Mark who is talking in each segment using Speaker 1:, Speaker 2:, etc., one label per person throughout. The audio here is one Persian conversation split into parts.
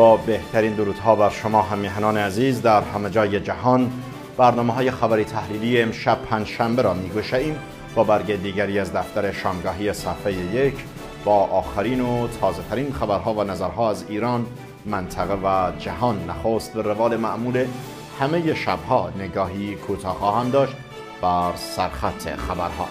Speaker 1: با بهترین درودها بر شما همیهنان عزیز در همه جای جهان برنامه های خبری تحلیلی امشب شنبه را میگوشیم با برگ دیگری از دفتر شامگاهی صفحه یک با آخرین و تازه خبرها و نظرها از ایران منطقه و جهان نخست به روال معمول همه شبها نگاهی کوتاه خواهم داشت بر سرخط خبرها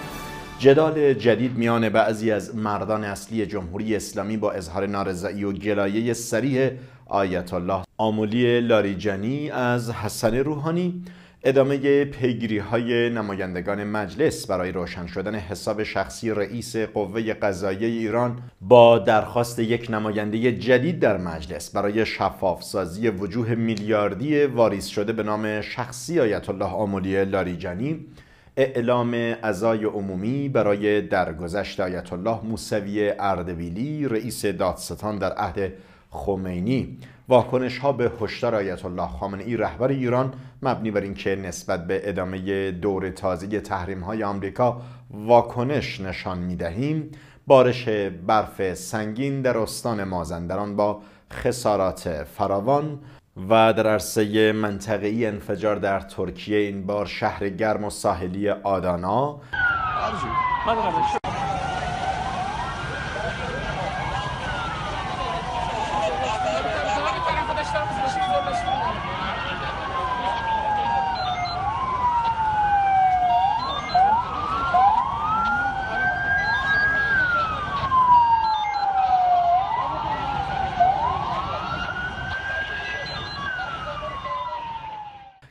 Speaker 1: جدال جدید میان بعضی از مردان اصلی جمهوری اسلامی با اظهار نارضایی و گلایه سریع، آیت الله آمولی لاریجانی از حسن روحانی ادامه پیگیری های نمایندگان مجلس برای روشن شدن حساب شخصی رئیس قوه قضایی ایران با درخواست یک نماینده جدید در مجلس برای شفاف سازی وجوه میلیاردی واریز شده به نام شخصی آیت الله لاریجانی اعلام ازای عمومی برای درگذشت آیت الله موسوی اردبیلی رئیس دادستان در عهد خمینی واکنش ها به هشدار آیت الله خامنه ای رهبر ایران مبنی بر اینکه نسبت به ادامه دور تازه تحریم های آمریکا واکنش نشان می دهیم بارش برف سنگین در استان مازندران با خسارات فراوان و در عرصه منطقی انفجار در ترکیه این بار شهر گرم و ساحلی آدانا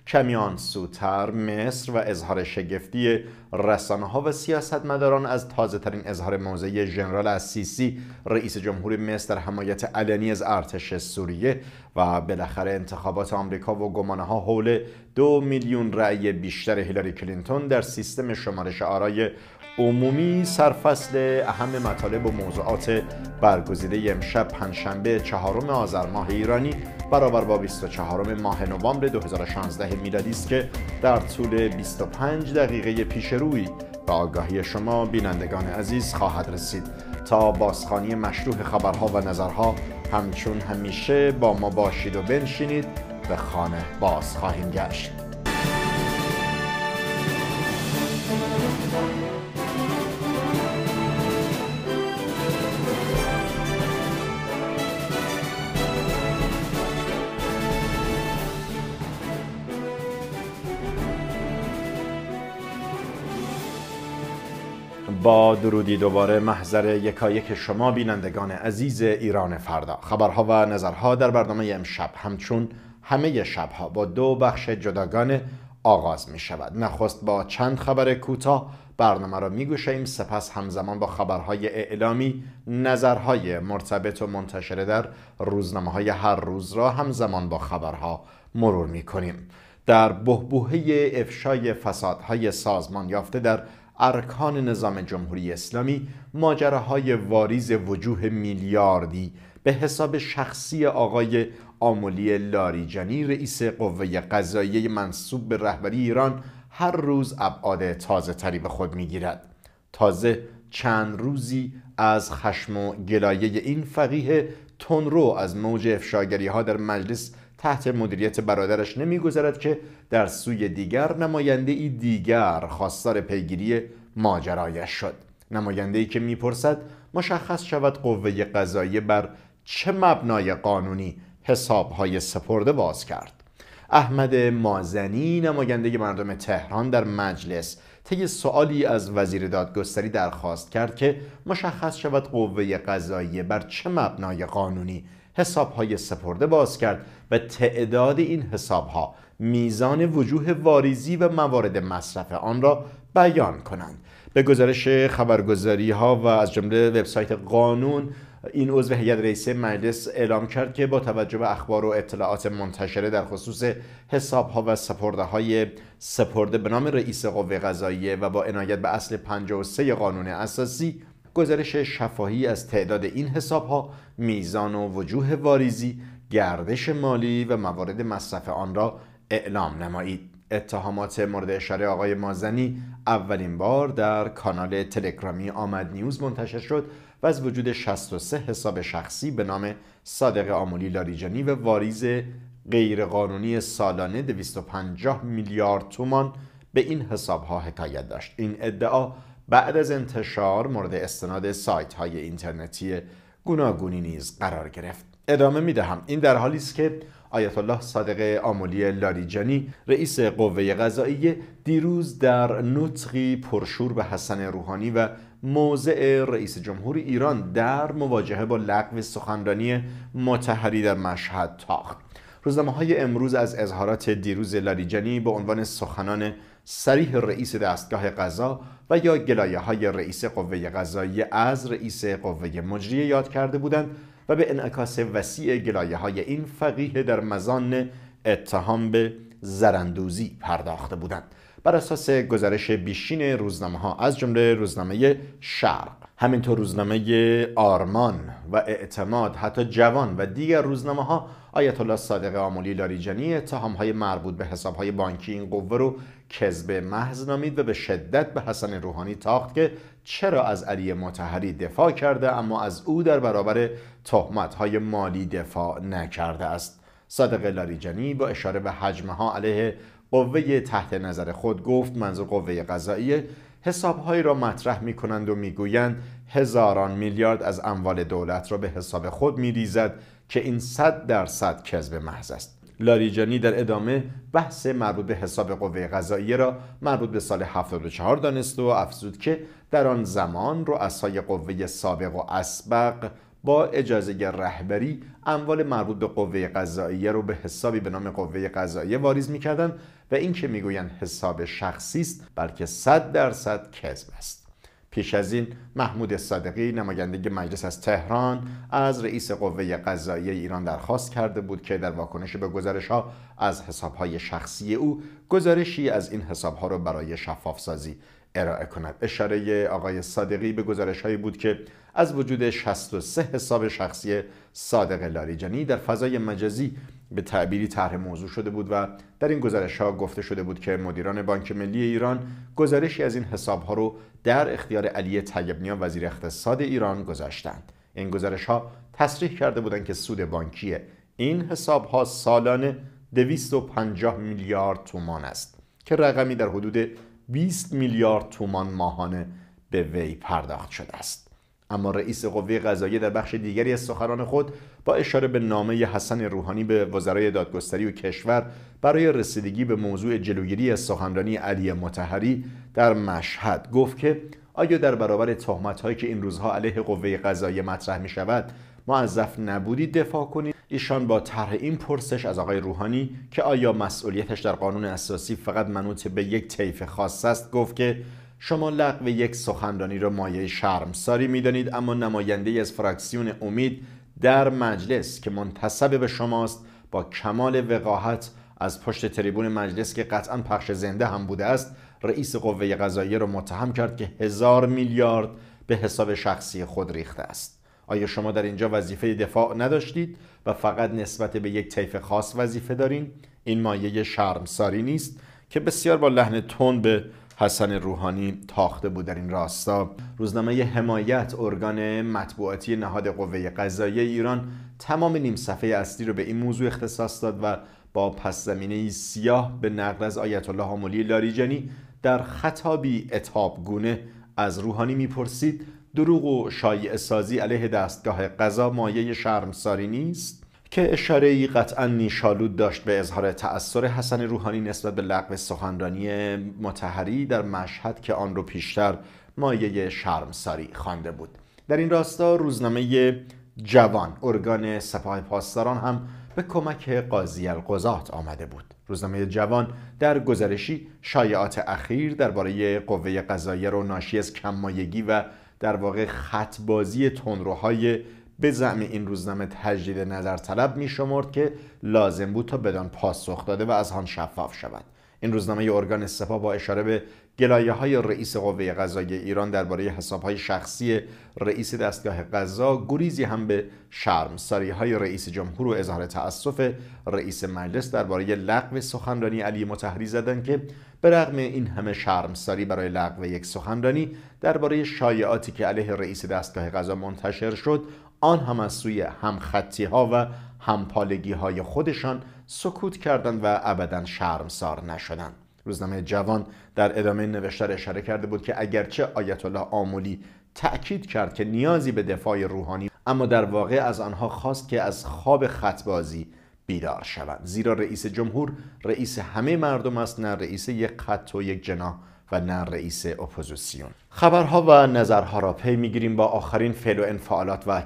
Speaker 1: کمیان سوتر مصر و اظهار شگفتی رسانه ها و سیاستمداران از تازه ترین اظهار موضع ژنرال سیسی رئیس جمهور مصر در حمایت علنی از ارتش سوریه و بالاخره انتخابات آمریکا و گمانه ها حول دو میلیون رأی بیشتر هیلاری کلینتون در سیستم شمارش آرای عمومی سرفصل اهم مطالب و موضوعات برگزیده امشب پنجشنبه چهارم آذر ماه ایرانی برابر با 24 ماه نوامبر 2016 میلادی است که در طول 25 دقیقه پیش روی به آگاهی شما بینندگان عزیز خواهد رسید تا بازخانی مشروع خبرها و نظرها همچون همیشه با ما باشید و بنشینید به خانه باز خواهیم گشت با درودی دوباره محضر یکایک شما بینندگان عزیز ایران فردا خبرها و نظرها در برنامه امشب همچون همه شبها با دو بخش جداگانه آغاز می شود نخست با چند خبر کوتاه برنامه را می گوشیم سپس همزمان با خبرهای اعلامی نظرهای مرتبط و منتشره در روزنامه های هر روز را همزمان با خبرها مرور می کنیم در بهبوهه افشای فسادهای سازمان یافته در ارکان نظام جمهوری اسلامی ماجراهای واریز وجوه میلیاردی به حساب شخصی آقای آملی لاریجانی رئیس قوه قضاییه منصوب به رهبری ایران هر روز ابعاد تازه تری به خود میگیرد تازه چند روزی از خشم و گلایه این فقیه تنرو از موج افشاگری ها در مجلس تحت مدیریت برادرش نمیگذرد که در سوی دیگر نماینده ای دیگر خواستار پیگیری ماجرایش شد نماینده ای که میپرسد مشخص شود قوه قضایی بر چه مبنای قانونی های سپرده باز کرد احمد مازنی نماینده مردم تهران در مجلس طی سوالی از وزیر دادگستری درخواست کرد که مشخص شود قوه قضایی بر چه مبنای قانونی حساب های سپرده باز کرد و تعداد این حساب ها میزان وجوه واریزی و موارد مصرف آن را بیان کنند به گزارش خبرگزاری ها و از جمله وبسایت قانون این عضو هیئت رئیسه مجلس اعلام کرد که با توجه به اخبار و اطلاعات منتشره در خصوص حساب ها و سپرده های سپرده به نام رئیس قوه قضاییه و با عنایت به اصل 53 قانون اساسی گزارش شفاهی از تعداد این حسابها میزان و وجوه واریزی گردش مالی و موارد مصرف آن را اعلام نمایید اتهامات مورد اشاره آقای مازنی اولین بار در کانال تلگرامی آمد نیوز منتشر شد و از وجود 63 حساب شخصی به نام صادق آمولی لاریجانی و واریز غیرقانونی سالانه 250 میلیارد تومان به این حسابها حکایت داشت این ادعا بعد از انتشار مورد استناد سایت های اینترنتی گوناگونی نیز قرار گرفت ادامه می دهم این در حالی است که آیت الله صادق آملی لاریجانی رئیس قوه قضایی دیروز در نطقی پرشور به حسن روحانی و موضع رئیس جمهور ایران در مواجهه با لغو سخنرانی متحری در مشهد تاخت روزنامه های امروز از اظهارات دیروز لاریجانی به عنوان سخنان سریح رئیس دستگاه قضا و یا گلایه های رئیس قوه قضایی از رئیس قوه مجریه یاد کرده بودند و به انعکاس وسیع گلایه های این فقیه در مزان اتهام به زرندوزی پرداخته بودند بر اساس گزارش بیشین روزنامه ها از جمله روزنامه شرق همینطور روزنامه آرمان و اعتماد حتی جوان و دیگر روزنامه ها آیت الله صادق آمولی لاریجانی اتهام های مربوط به حساب های بانکی این قوه رو کذب محض نامید و به شدت به حسن روحانی تاخت که چرا از علی متحری دفاع کرده اما از او در برابر تهمت های مالی دفاع نکرده است صادق لاریجانی با اشاره به حجمه ها علیه قوه تحت نظر خود گفت منظور قوه قضاییه حسابهایی را مطرح می کنند و میگویند هزاران میلیارد از اموال دولت را به حساب خود می ریزد که این صد در صد کذب محض است لاریجانی در ادامه بحث مربوط به حساب قوه غذایی را مربوط به سال 74 دانست و افزود که در آن زمان رؤسای قوه سابق و اسبق با اجازه رهبری اموال مربوط به قوه قضاییه رو به حسابی به نام قوه قضاییه واریز میکردن و اینکه میگویند حساب شخصی است بلکه صد درصد کذب است پیش از این محمود صادقی نماینده مجلس از تهران از رئیس قوه قضاییه ایران درخواست کرده بود که در واکنش به گزارش ها از حسابهای شخصی او گزارشی از این حسابها را برای شفاف ارائه کند اشاره آقای صادقی به گزارش هایی بود که از وجود 63 حساب شخصی صادق لاریجانی در فضای مجازی به تعبیری طرح موضوع شده بود و در این گزارش ها گفته شده بود که مدیران بانک ملی ایران گزارشی از این حساب ها رو در اختیار علی طیبنیا وزیر اقتصاد ایران گذاشتند این گزارش ها تصریح کرده بودند که سود بانکی این حساب ها سالانه 250 میلیارد تومان است که رقمی در حدود 20 میلیارد تومان ماهانه به وی پرداخت شده است اما رئیس قوه قضاییه در بخش دیگری از سخنان خود با اشاره به نامه حسن روحانی به وزرای دادگستری و کشور برای رسیدگی به موضوع جلوگیری از سخنرانی علی متحری در مشهد گفت که آیا در برابر تهمت هایی که این روزها علیه قوه قضاییه مطرح می شود موظف نبودید دفاع کنید ایشان با طرح این پرسش از آقای روحانی که آیا مسئولیتش در قانون اساسی فقط منوط به یک طیف خاص است گفت که شما لغو یک سخنرانی را مایه شرمساری میدانید اما نماینده از فراکسیون امید در مجلس که منتصب به شماست با کمال وقاحت از پشت تریبون مجلس که قطعا پخش زنده هم بوده است رئیس قوه قضاییه را متهم کرد که هزار میلیارد به حساب شخصی خود ریخته است آیا شما در اینجا وظیفه دفاع نداشتید و فقط نسبت به یک طیف خاص وظیفه دارین این مایه شرمساری نیست که بسیار با لحن تون به حسن روحانی تاخته بود در این راستا روزنامه حمایت ارگان مطبوعاتی نهاد قوه قضایی ایران تمام نیم صفحه اصلی رو به این موضوع اختصاص داد و با پس زمینه سیاه به نقل از آیت الله حاملی لاریجانی در خطابی گونه از روحانی میپرسید دروغ و شایع سازی علیه دستگاه قضا مایه شرمساری نیست که اشاره ای قطعا نیشالود داشت به اظهار تأثیر حسن روحانی نسبت به لغو سخنرانی متحری در مشهد که آن رو پیشتر مایه شرمساری خوانده بود در این راستا روزنامه جوان ارگان سپاه پاسداران هم به کمک قاضی القضات آمده بود روزنامه جوان در گزارشی شایعات اخیر درباره قوه قضایی رو ناشی از کم‌مایگی و در واقع خطبازی تندروهای به زعم این روزنامه تجدید نظر طلب می که لازم بود تا بدان پاسخ داده و از آن شفاف شود این روزنامه ارگان سپاه با اشاره به گلایه های رئیس قوه قضایی ایران درباره حساب های شخصی رئیس دستگاه قضا گریزی هم به شرم های رئیس جمهور و اظهار تأسف رئیس مجلس درباره لغو سخنرانی علی متحری زدند که به رغم این همه شرمساری برای لغو یک سخنرانی درباره شایعاتی که علیه رئیس دستگاه قضا منتشر شد آن هم از سوی همخطی ها و همپالگی های خودشان سکوت کردند و ابدا شرمسار نشدند روزنامه جوان در ادامه نوشتار اشاره کرده بود که اگرچه آیت الله آمولی تأکید کرد که نیازی به دفاع روحانی اما در واقع از آنها خواست که از خواب خطبازی بیدار شوند زیرا رئیس جمهور رئیس همه مردم است نه رئیس یک خط و یک جناح و نه رئیس اپوزیسیون خبرها و نظرها را پی میگیریم با آخرین فعل و انفعالات و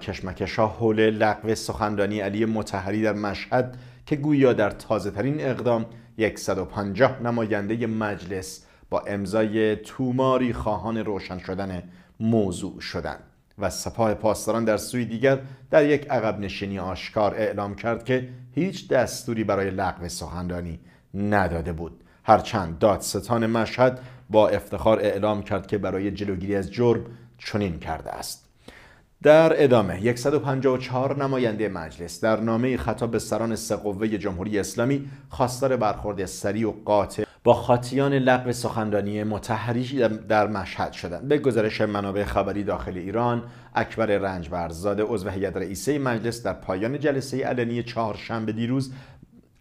Speaker 1: ها حول لغو سخندانی علی متحری در مشهد که گویا در تازه اقدام 150 نماینده مجلس با امضای توماری خواهان روشن شدن موضوع شدند و سپاه پاسداران در سوی دیگر در یک عقب نشینی آشکار اعلام کرد که هیچ دستوری برای لغو سخنرانی نداده بود هرچند دادستان مشهد با افتخار اعلام کرد که برای جلوگیری از جرم چنین کرده است در ادامه 154 نماینده مجلس در نامه خطاب به سران سه قوه جمهوری اسلامی خواستار برخورد سریع و قاطع با خاطیان لغو سخنرانی متحری در مشهد شدند به گزارش منابع خبری داخل ایران اکبر رنجبرزاده عضو هیئت رئیسه مجلس در پایان جلسه علنی چهارشنبه دیروز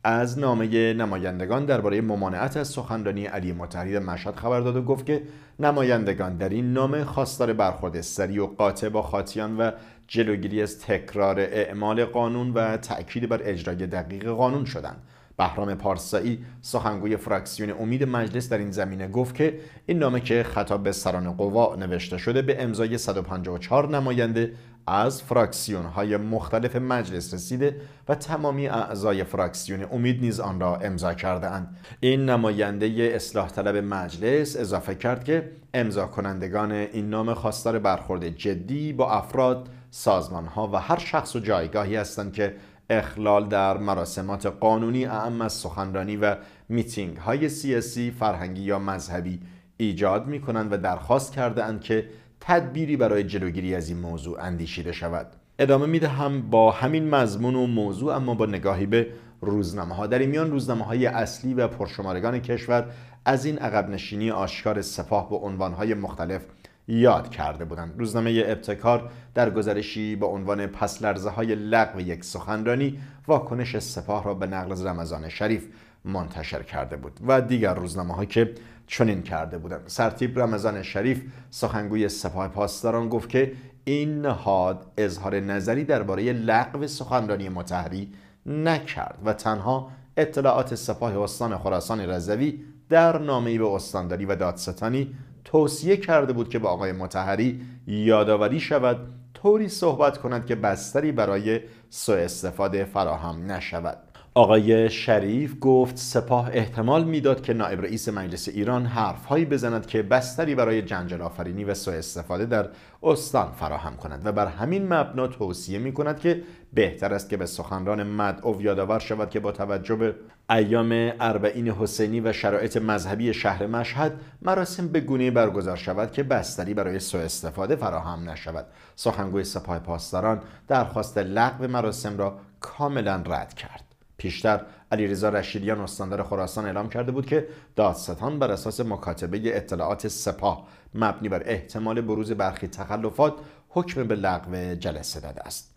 Speaker 1: از نامه نمایندگان درباره ممانعت از سخنرانی علی متحرید مشهد خبر داد و گفت که نمایندگان در این نامه خواستار برخورد سریع و قاطع با خاطیان و جلوگیری از تکرار اعمال قانون و تأکید بر اجرای دقیق قانون شدند بهرام پارسایی سخنگوی فراکسیون امید مجلس در این زمینه گفت که این نامه که خطاب به سران قوا نوشته شده به امضای 154 نماینده از فراکسیون های مختلف مجلس رسیده و تمامی اعضای فراکسیون امید نیز آن را امضا کرده اند. این نماینده اصلاح طلب مجلس اضافه کرد که امضا کنندگان این نام خواستار برخورد جدی با افراد سازمان ها و هر شخص و جایگاهی هستند که اخلال در مراسمات قانونی اعم از سخنرانی و میتینگ های سیاسی، فرهنگی یا مذهبی ایجاد می کنند و درخواست کرده اند که تدبیری برای جلوگیری از این موضوع اندیشیده شود ادامه میده هم با همین مضمون و موضوع اما با نگاهی به روزنامه ها در این میان روزنامه های اصلی و پرشمارگان کشور از این عقب نشینی آشکار سپاه به عنوان های مختلف یاد کرده بودند روزنامه ابتکار در گزارشی با عنوان پس لرزه های لغو یک سخنرانی واکنش سپاه را به نقل از رمضان شریف منتشر کرده بود و دیگر روزنامه های که چنین کرده بودند سرتیب رمضان شریف سخنگوی سپاه پاسداران گفت که این نهاد اظهار نظری درباره لغو سخنرانی متحری نکرد و تنها اطلاعات سپاه استان خراسان رضوی در نامه‌ای به استانداری و دادستانی توصیه کرده بود که به آقای متحری یادآوری شود طوری صحبت کند که بستری برای سوء استفاده فراهم نشود آقای شریف گفت سپاه احتمال میداد که نایب رئیس مجلس ایران حرفهایی بزند که بستری برای جنجال آفرینی و سوء استفاده در استان فراهم کند و بر همین مبنا توصیه می کند که بهتر است که به سخنران مدعو یادآور شود که با توجه به ایام اربعین حسینی و شرایط مذهبی شهر مشهد مراسم به گونه برگزار شود که بستری برای سوء استفاده فراهم نشود سخنگوی سپاه پاسداران درخواست لغو مراسم را کاملا رد کرد پیشتر رضا رشیدیان استاندار خراسان اعلام کرده بود که دادستان بر اساس مکاتبه اطلاعات سپاه مبنی بر احتمال بروز برخی تخلفات حکم به لغو جلسه داده است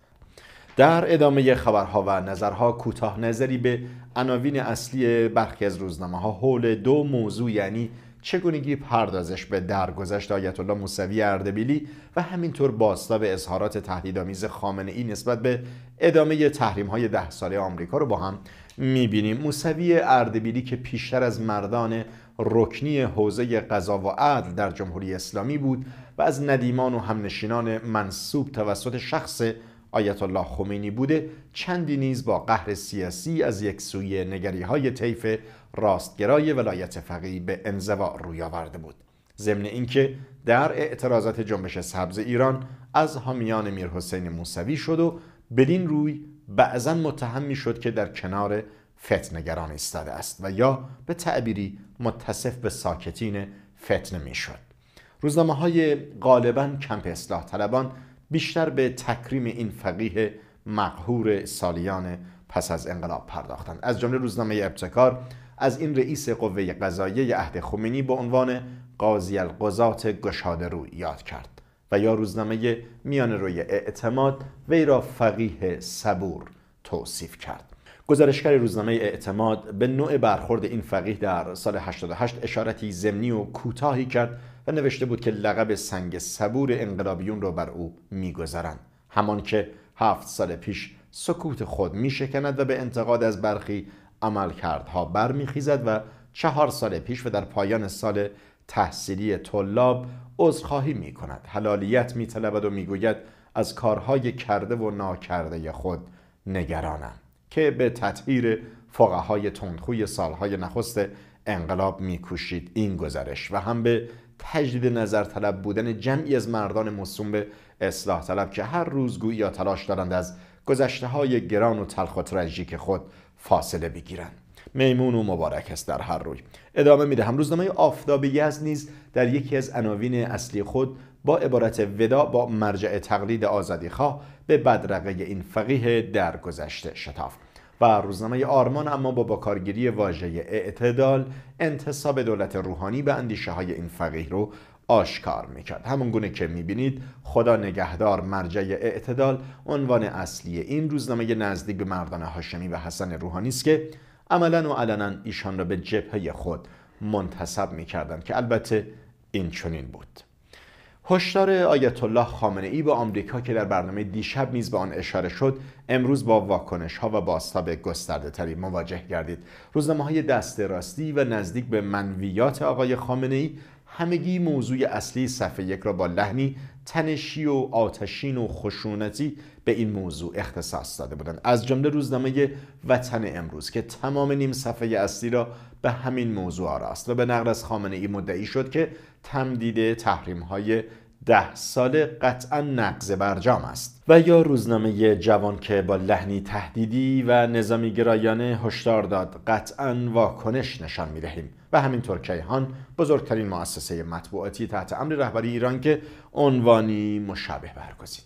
Speaker 1: در ادامه خبرها و نظرها کوتاه نظری به عناوین اصلی برخی از روزنامه ها حول دو موضوع یعنی چگونگی پردازش به درگذشت آیت الله موسوی اردبیلی و همینطور باستا به اظهارات تهدیدآمیز خامنه ای نسبت به ادامه تحریم های ده ساله آمریکا رو با هم میبینیم موسوی اردبیلی که پیشتر از مردان رکنی حوزه قضا و عدل در جمهوری اسلامی بود و از ندیمان و همنشینان منصوب توسط شخص آیت الله خمینی بوده چندی نیز با قهر سیاسی از یک سوی نگری های طیف راستگرای ولایت فقیه به انزوا روی آورده بود ضمن اینکه در اعتراضات جنبش سبز ایران از حامیان میرحسین موسوی شد و بدین روی بعضا متهم می شد که در کنار فتنگران ایستاده است و یا به تعبیری متصف به ساکتین فتنه می شد روزنامه های غالبا کمپ اصلاح طلبان بیشتر به تکریم این فقیه مقهور سالیان پس از انقلاب پرداختند از جمله روزنامه ابتکار از این رئیس قوه قضاییه عهد خمینی به عنوان قاضی القضات گشاده رو یاد کرد و یا روزنامه میان روی اعتماد وی را فقیه صبور توصیف کرد گزارشگر روزنامه اعتماد به نوع برخورد این فقیه در سال 88 اشارتی زمینی و کوتاهی کرد و نوشته بود که لقب سنگ صبور انقلابیون را بر او میگذرند همان که هفت سال پیش سکوت خود میشکند و به انتقاد از برخی عملکردها برمیخیزد و چهار سال پیش و در پایان سال تحصیلی طلاب عذرخواهی می کند حلالیت می طلبد و میگوید از کارهای کرده و ناکرده خود نگرانم که به تطهیر های تندخوی سالهای نخست انقلاب میکوشید این گزارش و هم به تجدید نظر طلب بودن جمعی از مردان مصوم به اصلاح طلب که هر روز گویی یا تلاش دارند از گذشته های گران و تلخ و تراژیک خود فاصله بگیرند میمون و مبارک است در هر روی ادامه میده هم روزنامه آفتاب یزد نیز در یکی از عناوین اصلی خود با عبارت ودا با مرجع تقلید آزادی خواه به بدرقه این فقیه درگذشته شتاف و روزنامه آرمان اما با باکارگیری واژه اعتدال انتصاب دولت روحانی به اندیشه های این فقیه رو آشکار میکرد همون گونه که میبینید خدا نگهدار مرجع اعتدال عنوان اصلی این روزنامه نزدیک به مردان هاشمی و حسن روحانی است که عملا و علنا ایشان را به جبهه خود منتصب میکردند که البته این چنین بود هشدار آیت الله خامنه ای به آمریکا که در برنامه دیشب نیز به آن اشاره شد امروز با واکنش ها و باستاب گسترده تری مواجه گردید روزنامه های دست راستی و نزدیک به منویات آقای خامنه ای همگی موضوع اصلی صفحه یک را با لحنی تنشی و آتشین و خشونتی به این موضوع اختصاص داده بودند از جمله روزنامه وطن امروز که تمام نیم صفحه اصلی را به همین موضوع آراست و به نقل از خامنه ای مدعی شد که تمدید تحریم های ده ساله قطعا نقض برجام است و یا روزنامه جوان که با لحنی تهدیدی و نظامی گرایانه هشدار داد قطعا واکنش نشان می دهیم و همینطور کیهان بزرگترین مؤسسه مطبوعاتی تحت امر رهبری ایران که عنوانی مشابه برگزید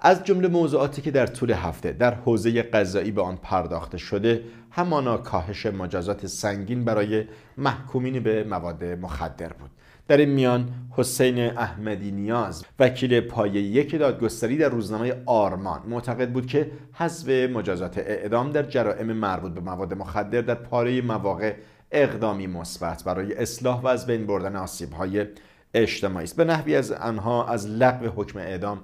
Speaker 1: از جمله موضوعاتی که در طول هفته در حوزه قضایی به آن پرداخته شده همانا کاهش مجازات سنگین برای محکومین به مواد مخدر بود در این میان حسین احمدی نیاز وکیل پایه یک دادگستری در روزنامه آرمان معتقد بود که حذف مجازات اعدام در جرائم مربوط به مواد مخدر در پاره مواقع اقدامی مثبت برای اصلاح و از بین بردن آسیب های اجتماعی است به نحوی از آنها از لغو حکم اعدام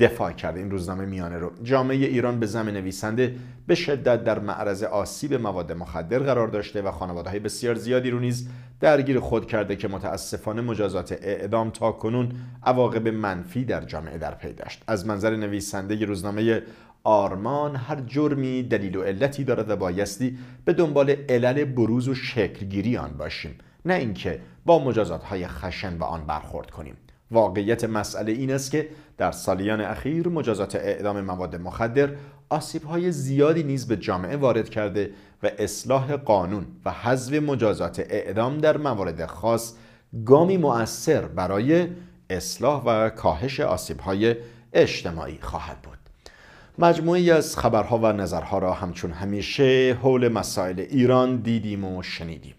Speaker 1: دفاع کرده این روزنامه میانه رو جامعه ایران به زمین نویسنده به شدت در معرض آسیب مواد مخدر قرار داشته و های بسیار زیادی رو نیز درگیر خود کرده که متاسفانه مجازات اعدام تا کنون عواقب منفی در جامعه در پی داشت از منظر نویسنده روزنامه آرمان هر جرمی دلیل و علتی دارد و بایستی به دنبال علل بروز و شکلگیری آن باشیم نه اینکه با مجازات های خشن به آن برخورد کنیم واقعیت مسئله این است که در سالیان اخیر مجازات اعدام مواد مخدر آسیبهای زیادی نیز به جامعه وارد کرده و اصلاح قانون و حذف مجازات اعدام در موارد خاص گامی مؤثر برای اصلاح و کاهش آسیبهای اجتماعی خواهد بود مجموعی از خبرها و نظرها را همچون همیشه حول مسائل ایران دیدیم و شنیدیم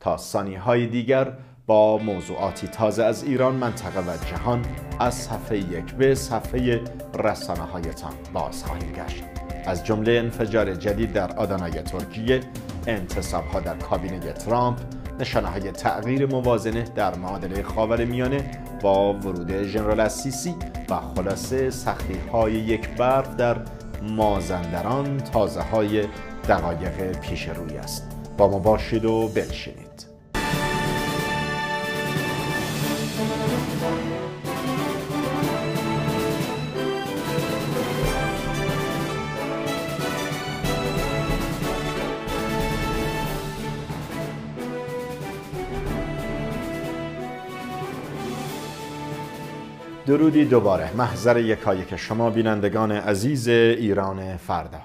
Speaker 1: تا سانیهای دیگر با موضوعاتی تازه از ایران منطقه و جهان از صفحه یک به صفحه رسانه هایتان باز خواهیم گشت از جمله انفجار جدید در آدانای ترکیه انتصاب ها در کابینه ترامپ نشانه های تغییر موازنه در معادله خاور میانه با ورود ژنرال اسیسی و خلاصه سختی های یک برف در مازندران تازه های دقایق پیش روی است با ما باشید و بنشینید درودی دوباره محضر یکایک شما بینندگان عزیز ایران فردا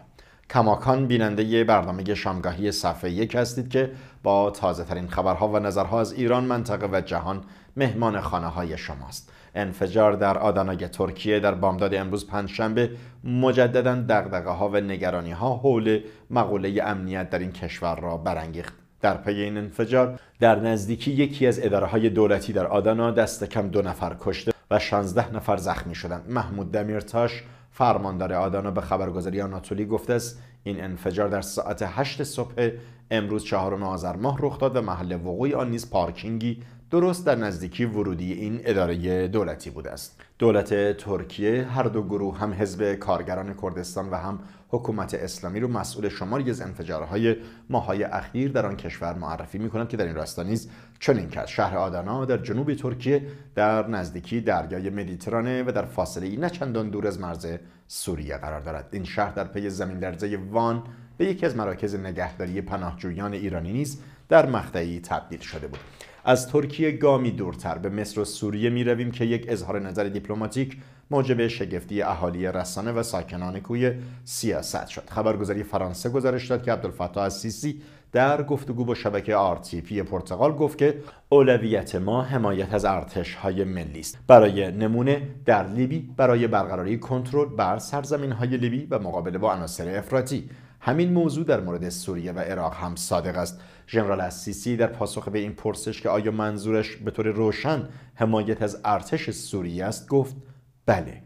Speaker 1: کماکان بیننده برنامه شامگاهی صفحه یک هستید که با تازه ترین خبرها و نظرها از ایران منطقه و جهان مهمان خانه های شماست انفجار در آدانای ترکیه در بامداد امروز پنجشنبه مجددا دقدقه ها و نگرانی ها حول مقوله امنیت در این کشور را برانگیخت در پی این انفجار در نزدیکی یکی از اداره های دولتی در آدانا دست کم دو نفر کشته و 16 نفر زخمی شدند محمود دمیرتاش فرماندار آدانا به خبرگزاری آناتولی گفته است این انفجار در ساعت 8 صبح امروز چهارم آذر ماه رخ داد و محل وقوع آن نیز پارکینگی درست در نزدیکی ورودی این اداره دولتی بوده است دولت ترکیه هر دو گروه هم حزب کارگران کردستان و هم حکومت اسلامی رو مسئول شماری از انفجارهای ماهای اخیر در آن کشور معرفی میکنند که در این راستا نیز چنین کرد شهر آدانا در جنوب ترکیه در نزدیکی دریای مدیترانه و در فاصله ای نه چندان دور از مرز سوریه قرار دارد این شهر در پی زمین لرزه وان به یکی از مراکز نگهداری پناهجویان ایرانی نیز در مقطعی تبدیل شده بود از ترکیه گامی دورتر به مصر و سوریه می رویم که یک اظهار نظر دیپلماتیک موجب شگفتی اهالی رسانه و ساکنان کوی سیاست شد خبرگزاری فرانسه گزارش داد که عبدالفتاح السیسی در گفتگو با شبکه آرتیپی پرتغال گفت که اولویت ما حمایت از ارتش های ملی است برای نمونه در لیبی برای برقراری کنترل بر سرزمین های لیبی و مقابله با عناصر افراطی همین موضوع در مورد سوریه و عراق هم صادق است ژنرال اسیسی در پاسخ به این پرسش که آیا منظورش به طور روشن حمایت از ارتش سوریه است گفت بله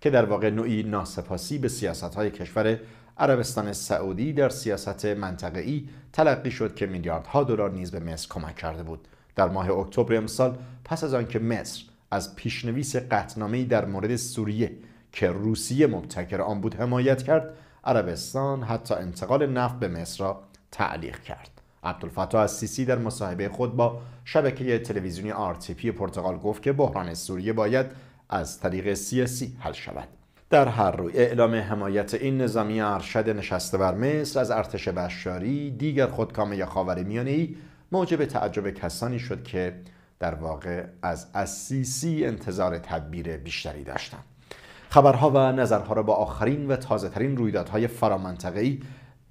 Speaker 1: که در واقع نوعی ناسپاسی به سیاست های کشور عربستان سعودی در سیاست منطقه ای تلقی شد که میلیاردها دلار نیز به مصر کمک کرده بود در ماه اکتبر امسال پس از آنکه مصر از پیشنویس قطعنامه‌ای در مورد سوریه که روسیه مبتکر آن بود حمایت کرد عربستان حتی انتقال نفت به مصر را تعلیق کرد عبدالفتاح السیسی در مصاحبه خود با شبکه تلویزیونی آرتیپی پرتغال گفت که بحران سوریه باید از طریق سیاسی حل شود در هر روی اعلام حمایت این نظامی ارشد نشسته بر مصر از ارتش بشاری دیگر خودکامه خاورمیانه ای موجب تعجب کسانی شد که در واقع از اسیسی انتظار تدبیر بیشتری داشتند خبرها و نظرها را با آخرین و تازه ترین رویدادهای فرامنطقه‌ای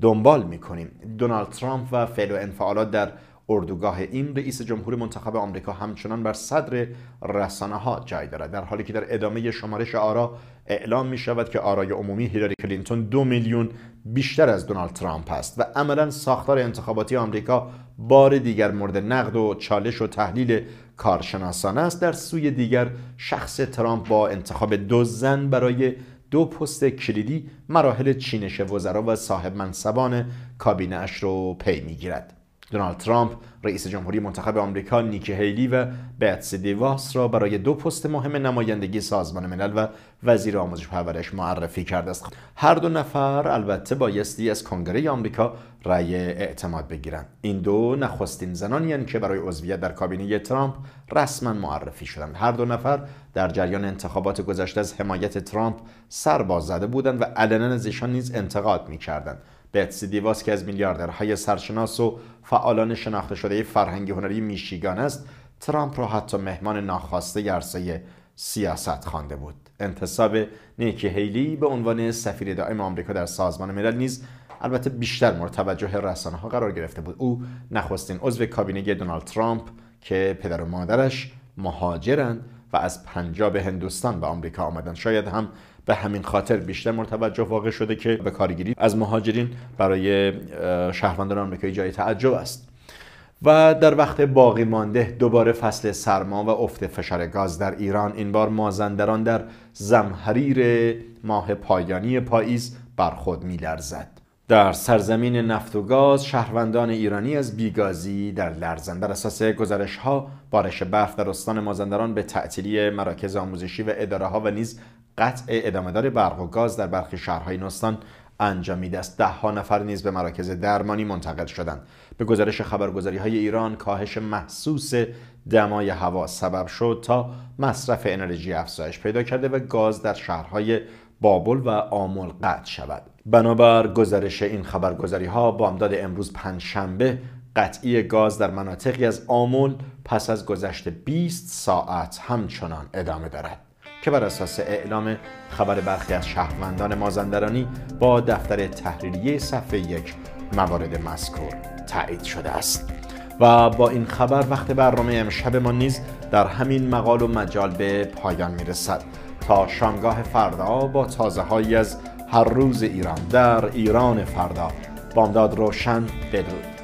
Speaker 1: دنبال کنیم. دونالد ترامپ و فعل و انفعالات در اردوگاه این رئیس جمهور منتخب آمریکا همچنان بر صدر رسانه ها جای دارد در حالی که در ادامه شمارش آرا اعلام می شود که آرای عمومی هیلاری کلینتون دو میلیون بیشتر از دونالد ترامپ است و عملا ساختار انتخاباتی آمریکا بار دیگر مورد نقد و چالش و تحلیل کارشناسان است در سوی دیگر شخص ترامپ با انتخاب دو زن برای دو پست کلیدی مراحل چینش وزرا و صاحب منصبان کابینه اش رو پی میگیرد دونالد ترامپ رئیس جمهوری منتخب آمریکا نیکی هیلی و بیتسی دیواس را برای دو پست مهم نمایندگی سازمان ملل و وزیر آموزش پرورش معرفی کرده است هر دو نفر البته بایستی از کنگره آمریکا رأی اعتماد بگیرند این دو نخستین زنانی یعنی که برای عضویت در کابینه ترامپ رسما معرفی شدند هر دو نفر در جریان انتخابات گذشته از حمایت ترامپ سر باز زده بودند و علنا از ایشان نیز انتقاد می‌کردند بتسی که از میلیاردرهای سرشناس و فعالان شناخته شده فرهنگی هنری میشیگان است ترامپ را حتی مهمان ناخواسته عرصه سیاست خوانده بود انتصاب نیکی هیلی به عنوان سفیر دائم آمریکا در سازمان ملل نیز البته بیشتر مورد توجه رسانه ها قرار گرفته بود او نخستین عضو کابینه دونالد ترامپ که پدر و مادرش مهاجرند و از پنجاب هندوستان به آمریکا آمدند شاید هم به همین خاطر بیشتر متوجه واقع شده که به کارگیری از مهاجرین برای شهروندان آمریکایی جای تعجب است و در وقت باقی مانده دوباره فصل سرما و افت فشار گاز در ایران این بار مازندران در زمحریر ماه پایانی پاییز بر خود میلرزد در سرزمین نفت و گاز شهروندان ایرانی از بیگازی در لرزند. بر اساس گزارش ها بارش برف در استان مازندران به تعطیلی مراکز آموزشی و اداره ها و نیز قطع ادامه دار برق و گاز در برخی شهرهای نستان انجامیده است ها نفر نیز به مراکز درمانی منتقل شدند به گزارش خبرگزاری های ایران کاهش محسوس دمای هوا سبب شد تا مصرف انرژی افزایش پیدا کرده و گاز در شهرهای بابل و آمل قطع شود بنابر گزارش این خبرگزاری ها بامداد امروز پنجشنبه قطعی گاز در مناطقی از آمل پس از گذشت 20 ساعت همچنان ادامه دارد که بر اساس اعلام خبر برخی از شهروندان مازندرانی با دفتر تحریریه صفحه یک موارد مذکور تایید شده است و با این خبر وقت برنامه امشب ما نیز در همین مقال و مجال به پایان میرسد تا شامگاه فردا با تازه هایی از هر روز ایران در ایران فردا بامداد روشن بدرود